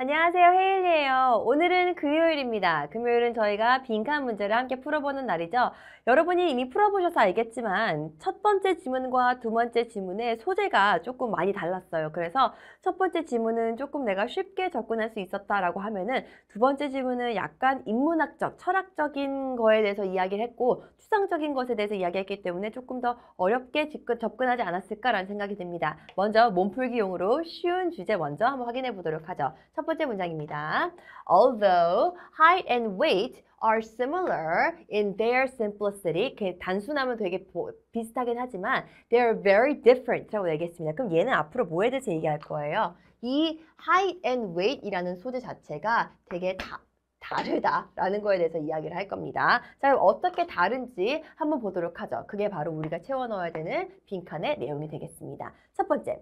안녕하세요. 헤일리예요. 오늘은 금요일입니다. 금요일은 저희가 빈칸 문제를 함께 풀어보는 날이죠. 여러분이 이미 풀어보셔서 알겠지만 첫 번째 지문과 두 번째 지문의 소재가 조금 많이 달랐어요. 그래서 첫 번째 지문은 조금 내가 쉽게 접근할 수 있었다라고 하면은 두 번째 지문은 약간 인문학적, 철학적인 거에 대해서 이야기를 했고 추상적인 것에 대해서 이야기했기 때문에 조금 더 어렵게 접근하지 않았을까라는 생각이 듭니다. 먼저 몸풀기용으로 쉬운 주제 먼저 한번 확인해 보도록 하죠. 첫 번째 문장입니다. Although height and weight are similar in their simplicity. 그 단순하면 되게 비슷하긴 하지만 they are very different라고 얘기했습니다. 그럼 얘는 앞으로 뭐에 대해서 얘기할 거예요? 이 height and weight이라는 소재 자체가 되게 다, 다르다라는 거에 대해서 이야기를 할 겁니다. 자, 그럼 어떻게 다른지 한번 보도록 하죠. 그게 바로 우리가 채워 넣어야 되는 빈칸의 내용이 되겠습니다. 첫 번째,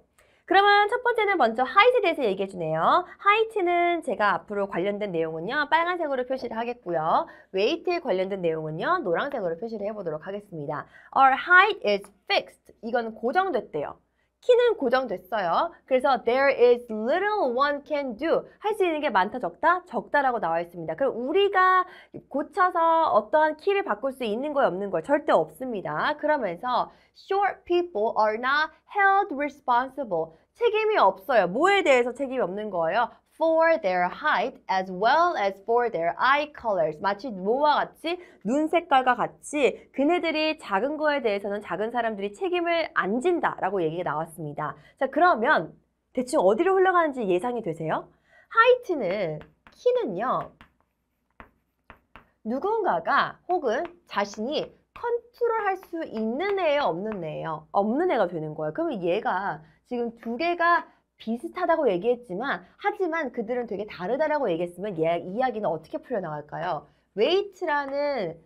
그러면 첫 번째는 먼저 하이트에 대해서 얘기해 주네요. 하이트는 제가 앞으로 관련된 내용은요. 빨간색으로 표시를 하겠고요. 웨이트에 관련된 내용은요. 노란색으로 표시를 해보도록 하겠습니다. Our height is fixed. 이건 고정됐대요. 키는 고정됐어요. 그래서 there is little one can do 할 수 있는 게 많다 적다 적다라고 나와 있습니다. 그럼 우리가 고쳐서 어떠한 키를 바꿀 수 있는 거 없는 거 절대 없습니다. 그러면서 short people are not held responsible 책임이 없어요. 뭐에 대해서 책임이 없는 거예요? for their height as well as for their eye colors. 마치 뭐와 같이 눈 색깔과 같이 그네들이 작은 거에 대해서는 작은 사람들이 책임을 안 진다라고 얘기가 나왔습니다. 자, 그러면 대충 어디로 흘러가는지 예상이 되세요? 하이트는 키는요. 누군가가 혹은 자신이 컨트롤할 수 있는 애예요, 없는 애예요? 없는 애가 되는 거예요. 그러면 얘가 지금 두 개가 비슷하다고 얘기했지만 하지만 그들은 되게 다르다라고 얘기했으면 예, 이야기는 어떻게 풀려나갈까요? 웨이트라는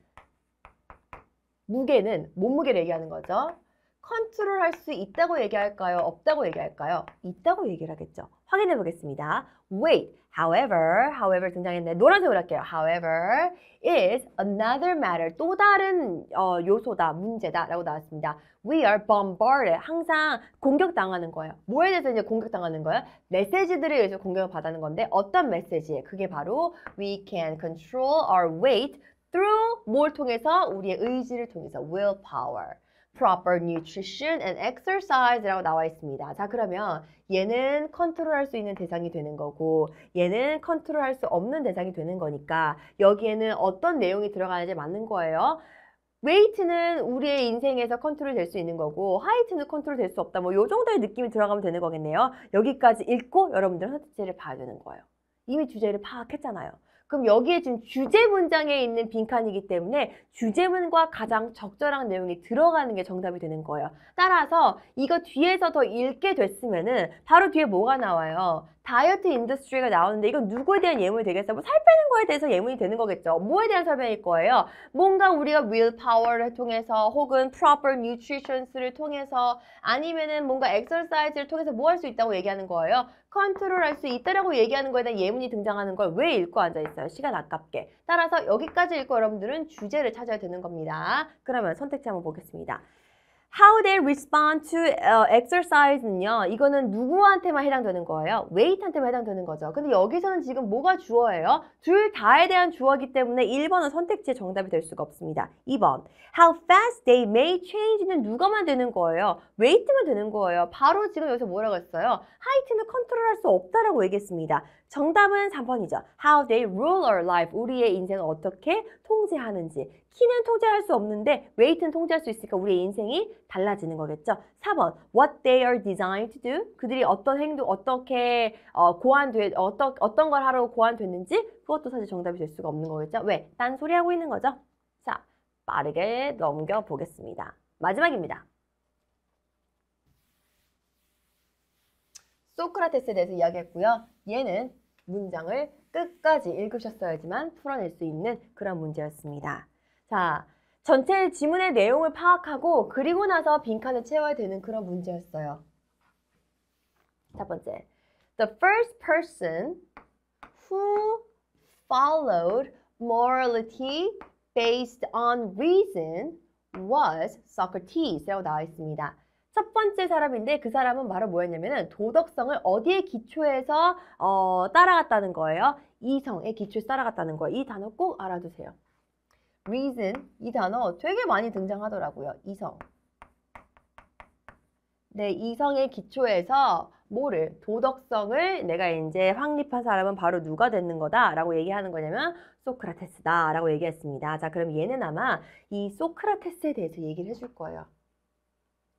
무게는 몸무게를 얘기하는 거죠. 컨트롤할 수 있다고 얘기할까요? 없다고 얘기할까요? 있다고 얘기를 하겠죠. 확인해 보겠습니다. Wait. However, however 등장했는데 노란색으로 할게요. However, is another matter. 또 다른 어, 요소다, 문제다 라고 나왔습니다. We are bombarded. 항상 공격당하는 거예요. 뭐에 대해서 이제 공격당하는 거예요? 메시지들에 의해서 공격을 받는 건데 어떤 메시지? 그게 바로 we can control our weight through 뭘 통해서? 우리의 의지를 통해서 willpower. proper nutrition and exercise라고 나와 있습니다. 자, 그러면 얘는 컨트롤할 수 있는 대상이 되는 거고 얘는 컨트롤할 수 없는 대상이 되는 거니까 여기에는 어떤 내용이 들어가야지 맞는 거예요. 웨이트는 우리의 인생에서 컨트롤 될 수 있는 거고 하이트는 컨트롤 될 수 없다. 뭐 요 정도의 느낌이 들어가면 되는 거겠네요. 여기까지 읽고 여러분들은 선택지를 봐야 되는 거예요. 이미 주제를 파악했잖아요. 그럼 여기에 지금 주제 문장에 있는 빈칸이기 때문에 주제문과 가장 적절한 내용이 들어가는 게 정답이 되는 거예요. 따라서 이거 뒤에서 더 읽게 됐으면은 바로 뒤에 뭐가 나와요? 다이어트 인더스트리가 나오는데 이건 누구에 대한 예문이 되겠어요? 뭐 살 빼는 거에 대해서 예문이 되는 거겠죠. 뭐에 대한 설명일 거예요? 뭔가 우리가 willpower를 통해서 혹은 proper nutritions를 통해서 아니면은 뭔가 exercise를 통해서 뭐 할 수 있다고 얘기하는 거예요. 컨트롤할 수 있다라고 얘기하는 거에 대한 예문이 등장하는 걸 왜 읽고 앉아 있어요? 시간 아깝게. 따라서 여기까지 읽고 여러분들은 주제를 찾아야 되는 겁니다. 그러면 선택지 한번 보겠습니다. How they respond to 어, exercise는요. 이거는 누구한테만 해당되는 거예요? w a i t 한테만 해당되는 거죠. 근데 여기서는 지금 뭐가 주어예요? 둘 다에 대한 주어이기 때문에 1번은 선택지의 정답이 될 수가 없습니다. 2번 How fast they may change는 누가만 되는 거예요? w a i t 만 되는 거예요. 바로 지금 여기서 뭐라고 했어요? height는 컨트롤할 수 없다라고 얘기했습니다. 정답은 3번이죠. How they rule our life. 우리의 인생을 어떻게 통제하는지. 키는 통제할 수 없는데 웨이트는 통제할 수 있으니까 우리의 인생이 달라지는 거겠죠. 4번 What they are designed to do. 그들이 어떤 행동, 어떻게 어, 고안돼, 어떤, 어떤 걸 하러 고안됐는지 그것도 사실 정답이 될 수가 없는 거겠죠. 왜? 딴 소리 하고 있는 거죠. 자, 빠르게 넘겨보겠습니다. 마지막입니다. 소크라테스에 대해서 이야기했고요. 얘는 문장을 끝까지 읽으셨어야지만 풀어낼 수 있는 그런 문제였습니다. 자, 전체 지문의 내용을 파악하고 그리고 나서 빈칸을 채워야 되는 그런 문제였어요. 첫 번째, the first person who followed morality based on reason was Socrates 라고 나와 있습니다. 첫 번째 사람인데 그 사람은 바로 뭐였냐면은 도덕성을 어디에 기초해서 어, 따라갔다는 거예요. 이성에기초해서 따라갔다는 거예요. 이 단어 꼭 알아두세요. reason 이 단어 되게 많이 등장하더라고요. 이성. 네, 이성의 기초에서 뭐를 도덕성을 내가 이제 확립한 사람은 바로 누가 되는 거다라고 얘기하는 거냐면 소크라테스다라고 얘기했습니다. 자, 그럼 얘는 아마 이 소크라테스에 대해서 얘기를 해줄 거예요.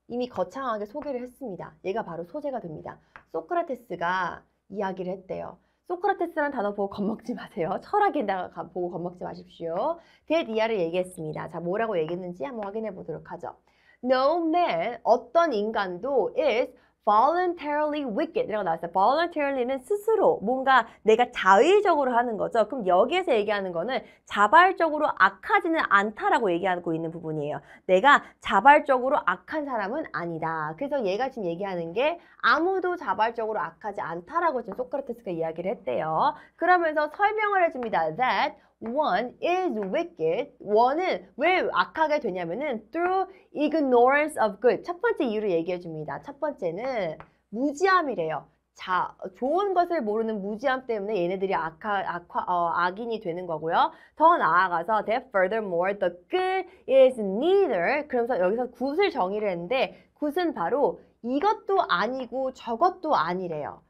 이미 거창하게 소개를 했습니다. 얘가 바로 소재가 됩니다. 소크라테스가 이야기를 했대요. 소크라테스라는 단어 보고 겁먹지 마세요. 철학에다가 보고 겁먹지 마십시오. 데디아를 얘기했습니다. 자, 뭐라고 얘기했는지 한번 확인해 보도록 하죠. No man, 어떤 인간도 is voluntarily wicked 이라고 나왔어요. v o l u n t a r i l y 는 스스로 뭔가 내가 자의적으로 하는 거죠. 그럼 여기에서 얘기하는 거는 자발적으로 악하지는 않다라고 얘기하고 있는 부분이에요. 내가 자발적으로 악한 사람은 아니다. 그래서 얘가 지금 얘기하는 게 아무도 자발적으로 악하지 않다라고 지금 소크라테스가 이야기를 했대요. 그러면서 설명을 해줍니다. that one is wicked. one은 왜 악하게 되냐면은 through ignorance of good. 첫 번째 이유를 얘기해 줍니다. 첫 번째는 무지함이래요. 자, 좋은 것을 모르는 무지함 때문에 얘네들이 악하, 악화, 어, 악인이 되는 거고요. 더 나아가서 that furthermore the good is neither 그러면서 여기서 굿을 정의를 했는데 굿은 바로 이것도 아니고 저것도 아니래요.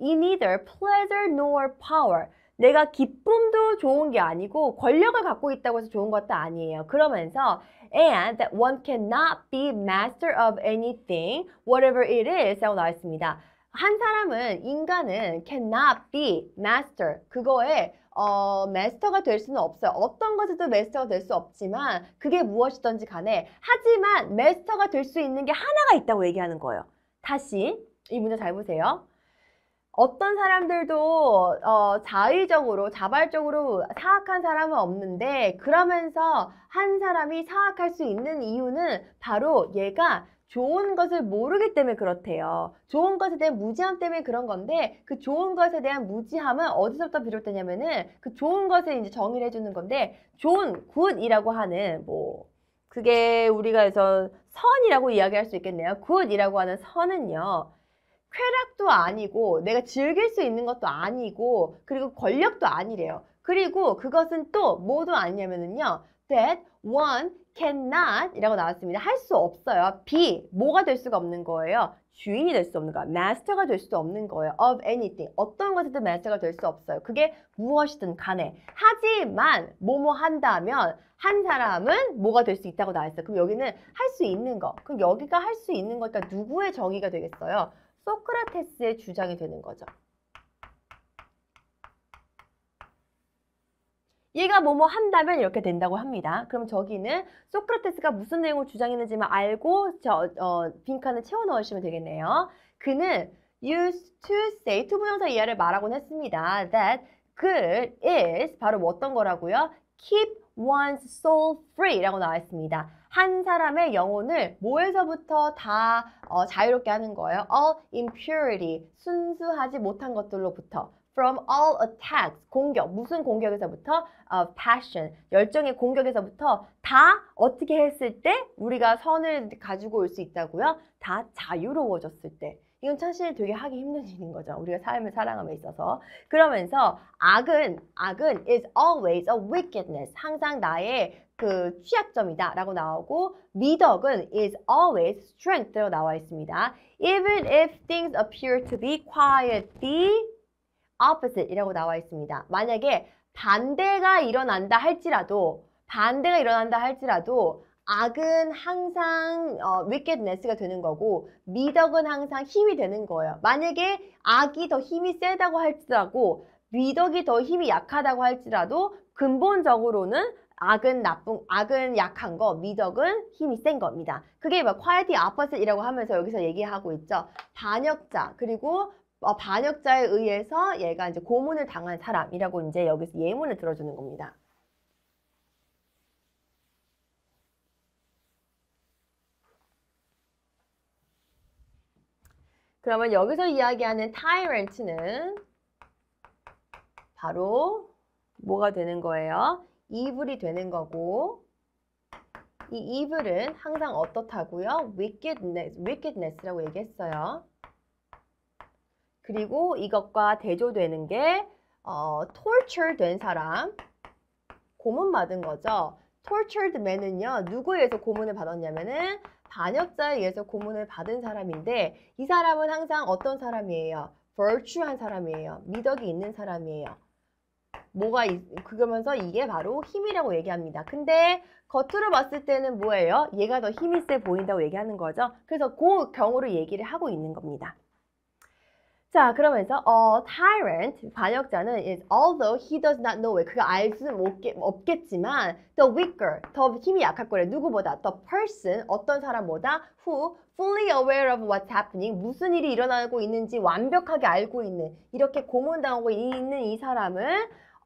이 neither pleasure nor power 내가 기쁨도 좋은 게 아니고 권력을 갖고 있다고 해서 좋은 것도 아니에요. 그러면서 and that one cannot be master of anything whatever it is 라고 나와 있습니다. 한 사람은 인간은 cannot be master 그거에 어, 마스터가 될 수는 없어요. 어떤 것에도 마스터가 될 수 없지만 그게 무엇이든지 간에 하지만 마스터가 될 수 있는 게 하나가 있다고 얘기하는 거예요. 다시 이 문제 잘 보세요. 어떤 사람들도 어, 자의적으로 자발적으로 사악한 사람은 없는데 그러면서 한 사람이 사악할 수 있는 이유는 바로 얘가 좋은 것을 모르기 때문에 그렇대요. 좋은 것에 대한 무지함 때문에 그런 건데 그 좋은 것에 대한 무지함은 어디서부터 비롯되냐면은 그 좋은 것을 이제 정의를 해주는 건데 좋은 굿이라고 하는 뭐 그게 우리가 해서 선이라고 이야기할 수 있겠네요. 굿이라고 하는 선은요. 쾌락도 아니고 내가 즐길 수 있는 것도 아니고 그리고 권력도 아니래요. 그리고 그것은 또 뭐도 아니냐면요 that one cannot 이라고 나왔습니다. 할 수 없어요. be 뭐가 될 수가 없는 거예요. 주인이 될 수 없는 거야. m 스터가될 수 없는 거예요. of anything. 어떤 것에든 m a s t 가될 수 없어요. 그게 무엇이든 간에. 하지만 뭐뭐 한다면 한 사람은 뭐가 될 수 있다고 나왔어요. 그럼 여기는 할 수 있는 거. 그럼 여기가 할 수 있는 거니까 누구의 정의가 되겠어요? 소크라테스의 주장이 되는 거죠. 얘가 뭐뭐 한다면 이렇게 된다고 합니다. 그럼 저기는 소크라테스가 무슨 내용을 주장했는지만 알고 저, 어, 빈칸을 채워 넣으시면 되겠네요. 그는 used to say t 부정사 이하를 말하곤 했습니다. that good is 바로 뭐 어떤 거라고요? keep one's soul free라고 나와 있습니다. 한 사람의 영혼을 뭐에서부터 다 어, 자유롭게 하는 거예요? All impurity, 순수하지 못한 것들로부터. From all attacks, 공격, 무슨 공격에서부터? Of passion, 열정의 공격에서부터 다 어떻게 했을 때 우리가 선을 가지고 올 수 있다고요? 다 자유로워졌을 때. 이건 사실 되게 하기 힘든 일인 거죠. 우리가 삶을 사랑함에 있어서. 그러면서 악은 악은 is always a wickedness. 항상 나의 그 취약점이다 라고 나오고 미덕은 is always strength로 나와 있습니다. Even if things appear to be quiet, the opposite 이라고 나와 있습니다. 만약에 반대가 일어난다 할지라도 반대가 일어난다 할지라도 악은 항상 어, wickedness가 되는 거고 미덕은 항상 힘이 되는 거예요. 만약에 악이 더 힘이 세다고 할지라도 미덕이 더 힘이 약하다고 할지라도 근본적으로는 악은 나쁜, 악은 약한 거, 미덕은 힘이 센 겁니다. 그게 막 quietly opposite이라고 하면서 여기서 얘기하고 있죠. 반역자, 그리고 어, 반역자에 의해서 얘가 이제 고문을 당한 사람이라고 이제 여기서 예문을 들어주는 겁니다. 그러면 여기서 이야기하는 tyrant는 바로 뭐가 되는 거예요? evil이 되는 거고 이 evil은 항상 어떻다고요? wickedness, wickedness라고 얘기했어요. 그리고 이것과 대조되는 게 어, torture 된 사람 고문 받은 거죠. tortured man은요. 누구에서 고문을 받았냐면은 반역자에 의해서 고문을 받은 사람인데 이 사람은 항상 어떤 사람이에요? 벌 i 한 사람이에요. 미덕이 있는 사람이에요. 뭐가 그러면서 이게 바로 힘이라고 얘기합니다. 근데 겉으로 봤을 때는 뭐예요? 얘가 더 힘이 세 보인다고 얘기하는 거죠. 그래서 그 경우를 얘기를 하고 있는 겁니다. 자 그러면서 a tyrant 반역자는 is although he does not know it 그가 알수 없겠, 없겠지만 the weaker 더 힘이 약할 거래 누구보다 the person 어떤 사람보다 who fully aware of what's happening 무슨 일이 일어나고 있는지 완벽하게 알고 있는 이렇게 고문당하고 있는 이 사람은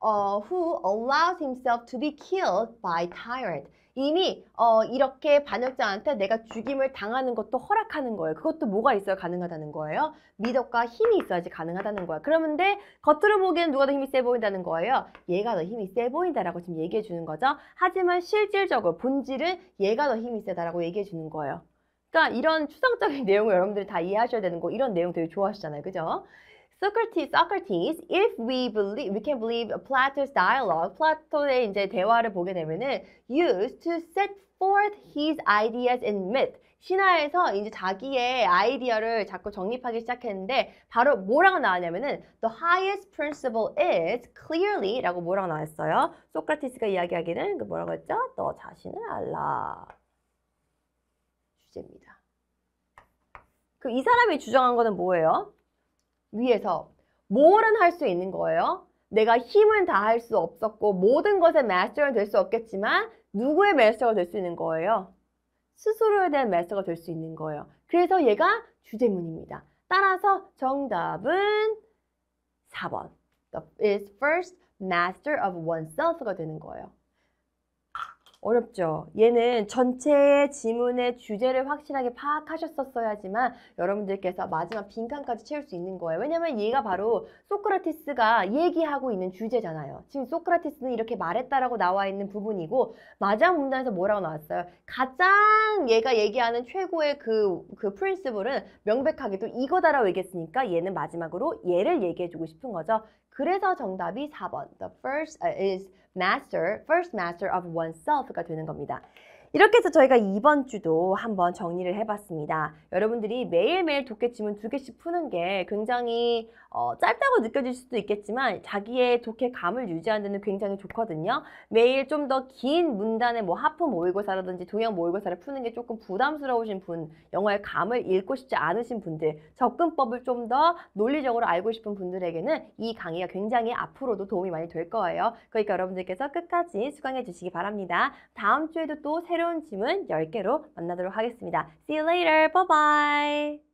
어, who allows himself to be killed by tyrant 이미 어, 이렇게 반역자한테 내가 죽임을 당하는 것도 허락하는 거예요. 그것도 뭐가 있어야 가능하다는 거예요? 미덕과 힘이 있어야지 가능하다는 거야. 그런데 겉으로 보기에는 누가 더 힘이 세 보인다는 거예요? 얘가 더 힘이 세 보인다라고 지금 얘기해 주는 거죠. 하지만 실질적으로 본질은 얘가 더 힘이 세다라고 얘기해 주는 거예요. 그러니까 이런 추상적인 내용을 여러분들이 다 이해하셔야 되는 거 이런 내용 되게 좋아하시잖아요. 그죠? Socrates, Socrates, if we believe, we can believe Plato's dialogue, 플라토의 이제 대화를 보게 되면은 used to set forth his ideas in myth. 신화에서 이제 자기의 아이디어를 자꾸 정립하기 시작했는데 바로 뭐라고 나왔냐면은 the highest principle is clearly라고 뭐라고 나왔어요. 소크라테스가 이야기하기는 그 뭐라고 했죠? 너 자신을 알라. 주제입니다. 그럼 이 사람이 주장한 거는 뭐예요? 위해서 뭘은 할 수 있는 거예요. 내가 힘은 다 할 수 없었고 모든 것에 마스터는 될 수 없겠지만 누구의 마스터가 될 수 있는 거예요? 스스로에 대한 마스터가 될 수 있는 거예요. 그래서 얘가 주제문입니다. 따라서 정답은 4번. The is first master of oneself가 되는 거예요. 어렵죠. 얘는 전체의 지문의 주제를 확실하게 파악하셨었어야지만 여러분들께서 마지막 빈칸까지 채울 수 있는 거예요. 왜냐면 얘가 바로 소크라테스가 얘기하고 있는 주제잖아요. 지금 소크라테스는 이렇게 말했다라고 나와 있는 부분이고 마지막 문단에서 뭐라고 나왔어요? 가장 얘가 얘기하는 최고의 그, 그 프린스블은 명백하게도 이거다라고 얘기했으니까 얘는 마지막으로 얘를 얘기해주고 싶은 거죠. 그래서 정답이 4번. The first uh, is master, first master of oneself가 되는 겁니다. 이렇게 해서 저희가 이번 주도 한번 정리를 해봤습니다. 여러분들이 매일매일 도깨 지문 두 개씩 푸는 게 굉장히 어, 짧다고 느껴질 수도 있겠지만 자기의 독해감을 유지하는 데는 굉장히 좋거든요. 매일 좀 더 긴 문단의 뭐 하프 모의고사라든지 동양 모의고사를 뭐 푸는 게 조금 부담스러우신 분, 영어의 감을 읽고 싶지 않으신 분들, 접근법을 좀 더 논리적으로 알고 싶은 분들에게는 이 강의가 굉장히 앞으로도 도움이 많이 될 거예요. 그러니까 여러분들께서 끝까지 수강해 주시기 바랍니다. 다음 주에도 또 새로운 질은 10개로 만나도록 하겠습니다. See you later. Bye bye.